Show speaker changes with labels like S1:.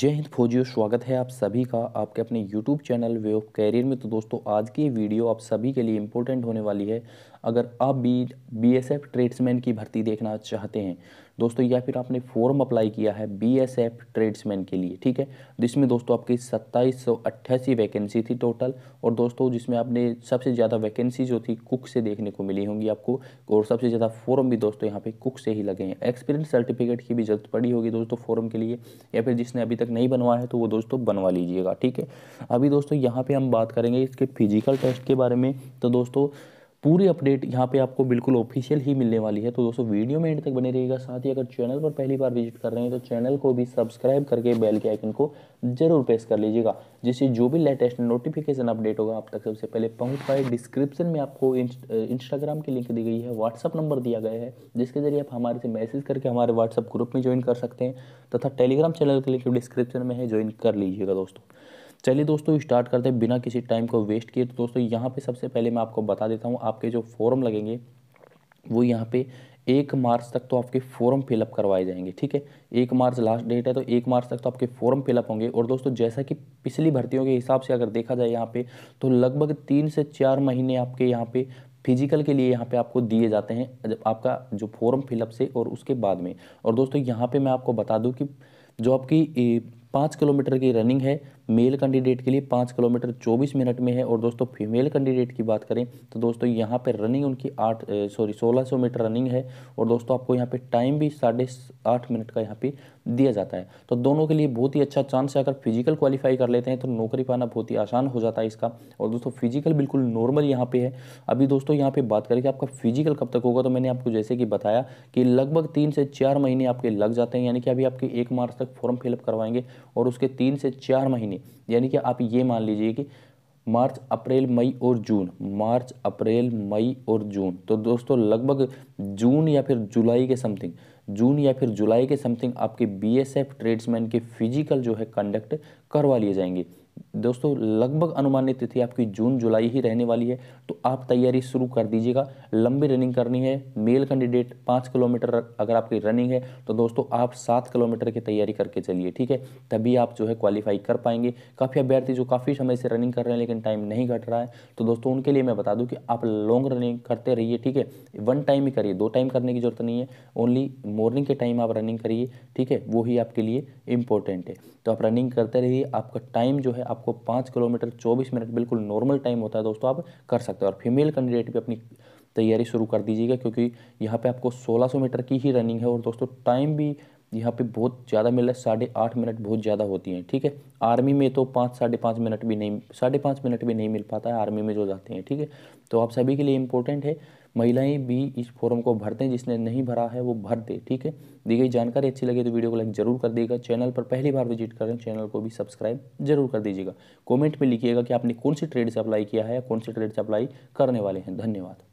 S1: जय हिंद फौजियों स्वागत है आप सभी का आपके अपने YouTube channel way of career में तो दोस्तों आज की वीडियो आप सभी के लिए इम्पोर्टेंट होने वाली है अगर आप भी बीएसएफ ट्रेड्समैन की भर्ती देखना चाहते हैं दोस्तों या फिर आपने फॉर्म अप्लाई किया है बीएसएफ ट्रेड्समैन के लिए ठीक है जिसमें दोस्तों आपकी सत्ताईस वैकेंसी थी टोटल और दोस्तों जिसमें आपने सबसे ज़्यादा वैकेंसी जो थी कुक से देखने को मिली होंगी आपको और सबसे ज़्यादा फॉर्म भी दोस्तों यहाँ पे कुक से ही लगे हैं एक्सपीरियंस सर्टिफिकेट की भी जल्द पड़ी होगी दोस्तों फॉर्म के लिए या फिर जिसने अभी तक नहीं बनवा है तो वो दोस्तों बनवा लीजिएगा ठीक है अभी दोस्तों यहाँ पर हम बात करेंगे इसके फिजिकल टेस्ट के बारे में तो दोस्तों पूरी अपडेट यहाँ पे आपको बिल्कुल ऑफिशियल ही मिलने वाली है तो दोस्तों वीडियो में एंड तक बने रहिएगा साथ ही अगर चैनल पर पहली बार विजिट कर रहे हैं तो चैनल को भी सब्सक्राइब करके बेल के आइकन को जरूर प्रेस कर लीजिएगा जिससे जो भी लेटेस्ट नोटिफिकेशन अपडेट होगा आप तक सबसे पहले पहुँच पाए डिस्क्रिप्शन में आपको इंस्टाग्राम की लिंक दी गई है व्हाट्सअप नंबर दिया गया है जिसके जरिए आप हमारे से मैसेज करके हमारे व्हाट्सअप ग्रुप में ज्वाइन कर सकते हैं तथा टेलीग्राम चैनल के लिंक डिस्क्रिप्शन में है ज्वाइन कर लीजिएगा दोस्तों चलिए दोस्तों स्टार्ट करते हैं बिना किसी टाइम को वेस्ट किए तो दोस्तों यहाँ पे सबसे पहले मैं आपको बता देता हूँ आपके जो फॉर्म लगेंगे वो यहाँ पे एक मार्च तक तो आपके फॉर्म फिलअप करवाए जाएंगे ठीक है एक मार्च लास्ट डेट है तो एक मार्च तक तो आपके फॉर्म फिलअप होंगे और दोस्तों जैसा कि पिछली भर्तियों के हिसाब से अगर देखा जाए यहाँ पे तो लगभग तीन से चार महीने आपके यहाँ पे फिजिकल के लिए यहाँ पे आपको दिए जाते हैं जब आपका जो फॉर्म फिलअप से और उसके बाद में और दोस्तों यहाँ पे मैं आपको बता दूँ कि जो आपकी पाँच किलोमीटर की रनिंग है मेल कैंडिडेट के लिए पाँच किलोमीटर चौबीस मिनट में है और दोस्तों फीमेल कैंडिडेट की बात करें तो दोस्तों यहाँ पर रनिंग उनकी आठ सॉरी सोलह सौ मीटर रनिंग है और दोस्तों आपको यहाँ पर टाइम भी साढ़े आठ मिनट का यहाँ पर दिया जाता है तो दोनों के लिए बहुत ही अच्छा चांस है अगर फिजिकल क्वालिफाई कर लेते हैं तो नौकरी पाना बहुत ही आसान हो जाता है इसका और दोस्तों फिजिकल बिल्कुल नॉर्मल यहाँ पे है अभी दोस्तों यहाँ पे बात करें कि आपका फिजिकल कब तक होगा तो मैंने आपको जैसे कि बताया कि लगभग तीन से चार महीने आपके लग जाते हैं यानी कि अभी आपके एक मार्च तक फॉर्म फिलअप करवाएंगे और उसके तीन से चार महीने महीने यानी कि आप ये मान लीजिए कि मार्च अप्रैल मई और जून मार्च अप्रैल मई और जून तो दोस्तों लगभग जून या फिर जुलाई के समथिंग जून या फिर जुलाई के समथिंग आपके बीएसएफ ट्रेड्समैन के फिजिकल जो है कंडक्ट करवा लिए जाएंगे दोस्तों लगभग अनुमानित तिथि आपकी जून जुलाई ही रहने वाली है तो आप तैयारी शुरू कर दीजिएगा लंबी रनिंग करनी है मेल कैंडिडेट पाँच किलोमीटर अगर आपकी रनिंग है तो दोस्तों आप सात किलोमीटर की तैयारी करके चलिए ठीक है तभी आप जो है क्वालिफाई कर पाएंगे काफ़ी अभ्यर्थी जो काफ़ी समय से रनिंग कर रहे हैं लेकिन टाइम नहीं घट रहा है तो दोस्तों उनके लिए मैं बता दूँ कि आप लॉन्ग रनिंग करते रहिए ठीक है वन टाइम ही करिए दो टाइम करने की ज़रूरत नहीं है ओनली मॉर्निंग के टाइम आप रनिंग करिए ठीक है वो आपके लिए इंपॉर्टेंट है तो आप रनिंग करते रहिए आपका टाइम जो है है आपको पाँच किलोमीटर चौबीस मिनट बिल्कुल नॉर्मल टाइम होता है दोस्तों आप कर सकते हो और फीमेल कैंडिडेट भी अपनी तैयारी शुरू कर दीजिएगा क्योंकि यहाँ पे आपको 1600 मीटर की ही रनिंग है और दोस्तों टाइम भी यहाँ पे बहुत ज़्यादा मिल रहा है साढ़े आठ मिनट बहुत ज़्यादा होती हैं ठीक है आर्मी में तो पाँच साढ़े पाँच मिनट भी नहीं साढ़े पाँच मिनट भी नहीं मिल पाता है आर्मी में जो जाते हैं ठीक है तो आप सभी के लिए इम्पोर्टेंट है महिलाएं भी इस फॉर्म को भर दें जिसने नहीं भरा है वो भर दे ठीक है दी गई जानकारी अच्छी लगे तो वीडियो को लाइक जरूर कर दिएगा चैनल पर पहली बार विजिट करें चैनल को भी सब्सक्राइब जरूर कर दीजिएगा कॉमेंट में लिखिएगा कि आपने कौन सी ट्रेड से अप्लाई किया है या कौन सी ट्रेड से अप्लाई करने वाले हैं धन्यवाद